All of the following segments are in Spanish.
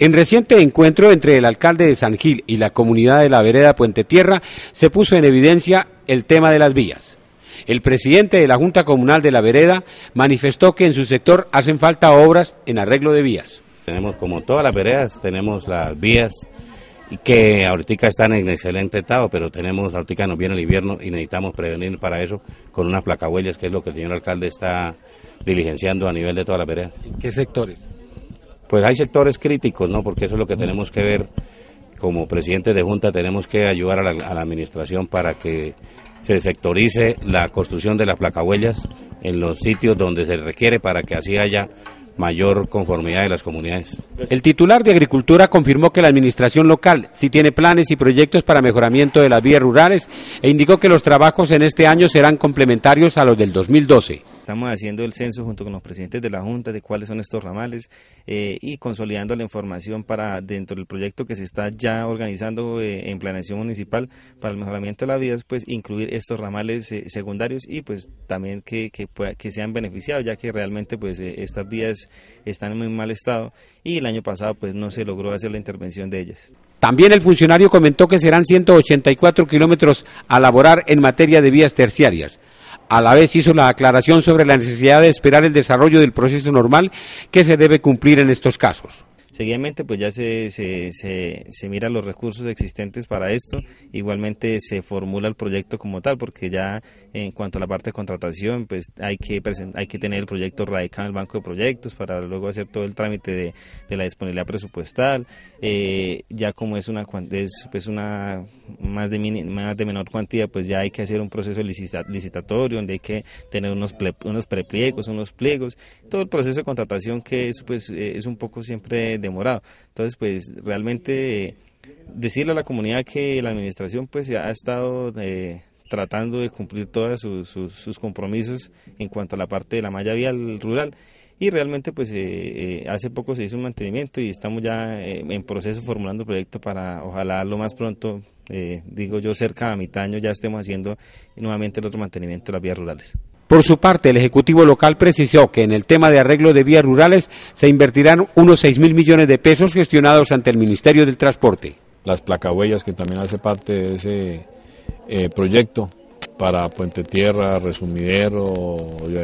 En reciente encuentro entre el alcalde de San Gil y la comunidad de la vereda Puente Tierra se puso en evidencia el tema de las vías. El presidente de la Junta Comunal de la Vereda manifestó que en su sector hacen falta obras en arreglo de vías. Tenemos como todas las veredas, tenemos las vías que ahorita están en excelente estado, pero tenemos, ahorita nos viene el invierno y necesitamos prevenir para eso con unas placahuellas, que es lo que el señor alcalde está diligenciando a nivel de todas las veredas. ¿En qué sectores? pues hay sectores críticos, ¿no? Porque eso es lo que tenemos que ver como presidente de junta, tenemos que ayudar a la, administración para que se sectorice la construcción de las placahuellas en los sitios donde se requiere para que así haya mayor conformidad de las comunidades. El titular de Agricultura confirmó que la administración local sí tiene planes y proyectos para mejoramiento de las vías rurales e indicó que los trabajos en este año serán complementarios a los del 2012. Estamos haciendo el censo junto con los presidentes de la Junta de cuáles son estos ramales eh, y consolidando la información para dentro del proyecto que se está ya organizando eh, en planeación municipal para el mejoramiento de las vías, pues incluir estos ramales eh, secundarios y pues también que, que, que sean beneficiados, ya que realmente pues estas vías están en muy mal estado y el año pasado pues no se logró hacer la intervención de ellas. También el funcionario comentó que serán 184 kilómetros a laborar en materia de vías terciarias. A la vez hizo la aclaración sobre la necesidad de esperar el desarrollo del proceso normal que se debe cumplir en estos casos. Seguidamente, pues ya se, se, mira los recursos existentes para esto, igualmente se formula el proyecto como tal, porque ya en cuanto a la parte de contratación, pues hay que, hay que tener el proyecto radicado en el banco de proyectos para luego hacer todo el trámite de, la disponibilidad presupuestal, eh, ya como es una, es, pues una más de, más de menor cuantía, pues ya hay que hacer un proceso licitatorio, donde hay que tener unos, unos prepliegos, unos pliegos, todo el proceso de contratación que es, pues, eh, es un poco siempre de demorado. Entonces, pues realmente decirle a la comunidad que la administración pues ha estado eh, tratando de cumplir todos sus, compromisos en cuanto a la parte de la malla vial rural y realmente pues eh, eh, hace poco se hizo un mantenimiento y estamos ya en proceso formulando proyecto para ojalá lo más pronto digo yo cerca a mitad año ya estemos haciendo nuevamente el otro mantenimiento de las vías rurales. Por su parte, el Ejecutivo local precisó que en el tema de arreglo de vías rurales se invertirán unos 6 mil millones de pesos gestionados ante el Ministerio del Transporte. Las placahuellas, que también hace parte de ese eh, proyecto para Puente Tierra, Resumidero,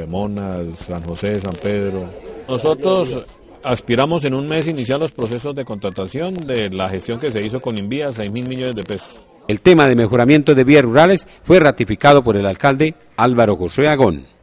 Monas, San José, San Pedro. Nosotros aspiramos en un mes iniciar los procesos de contratación de la gestión que se hizo con Invía, 6 mil millones de pesos. El tema de mejoramiento de vías rurales fue ratificado por el alcalde Álvaro José Agón.